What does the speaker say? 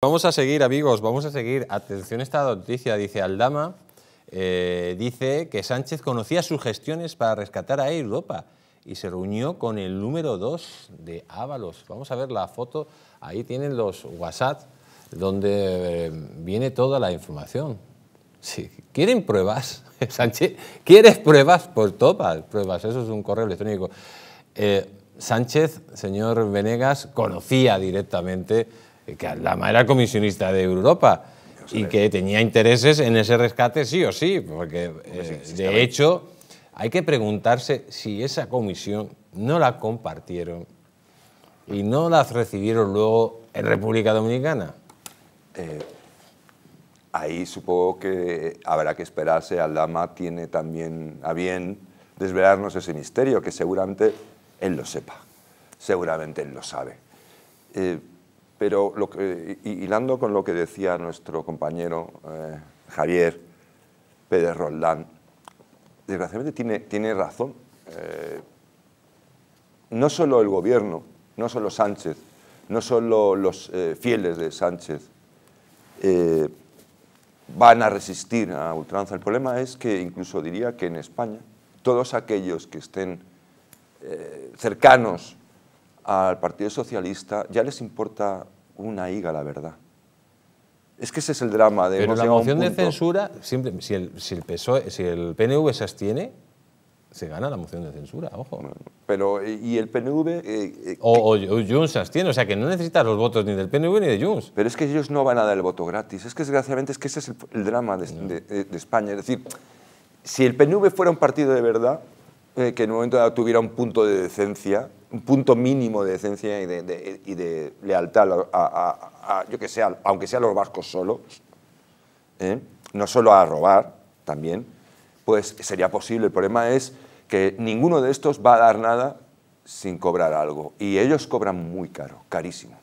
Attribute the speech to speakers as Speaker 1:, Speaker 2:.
Speaker 1: Vamos a seguir, amigos, vamos a seguir. Atención esta noticia, dice Aldama. Eh, dice que Sánchez conocía sus gestiones para rescatar a Europa y se reunió con el número 2 de Ábalos. Vamos a ver la foto. Ahí tienen los WhatsApp donde eh, viene toda la información. ¿Quieren pruebas, Sánchez? ¿Quieres pruebas? por pues topa, pruebas. Eso es un correo electrónico. Eh, Sánchez, señor Venegas, conocía directamente eh, que Aldama era comisionista de Europa y que tenía intereses en ese rescate sí o sí, porque eh, de hecho hay que preguntarse si esa comisión no la compartieron y no la recibieron luego en República Dominicana.
Speaker 2: Eh, ahí supongo que habrá que esperarse, Aldama tiene también a bien desvelarnos ese misterio, que seguramente él lo sepa, seguramente él lo sabe. Pero hilando con lo que decía nuestro compañero eh, Javier Pérez Roldán, desgraciadamente tiene, tiene razón. Eh, no solo el gobierno, no solo Sánchez, no solo los eh, fieles de Sánchez van a resistir a ultranza. El problema es que incluso diría que en España todos aquellos que estén cercanos al Partido Socialista ya les importa una higa la verdad. Es que ese es el drama de... Pero la moción de censura,
Speaker 1: siempre, si, el, si el, si el PNV se abstiene, se gana la moción de censura, ojo. Pero, eh, ¿y el
Speaker 2: PNV...? Eh, eh,
Speaker 1: o, Junts se abstiene, o sea que no necesita los votos ni del PNV ni de Junts. Pero es que ellos
Speaker 2: no van a dar el voto gratis. Es que, desgraciadamente, es que ese es el, drama de España. Es decir, si el PNV fuera un partido de verdad, eh, que en un momento dado tuviera un punto de decencia, un punto mínimo de decencia y de, lealtad a, yo que sé, aunque sean los barcos solos, ¿eh? no solo a robar también, pues sería posible. El problema es que ninguno de estos va a dar nada sin cobrar algo. Y ellos cobran muy caro, carísimo.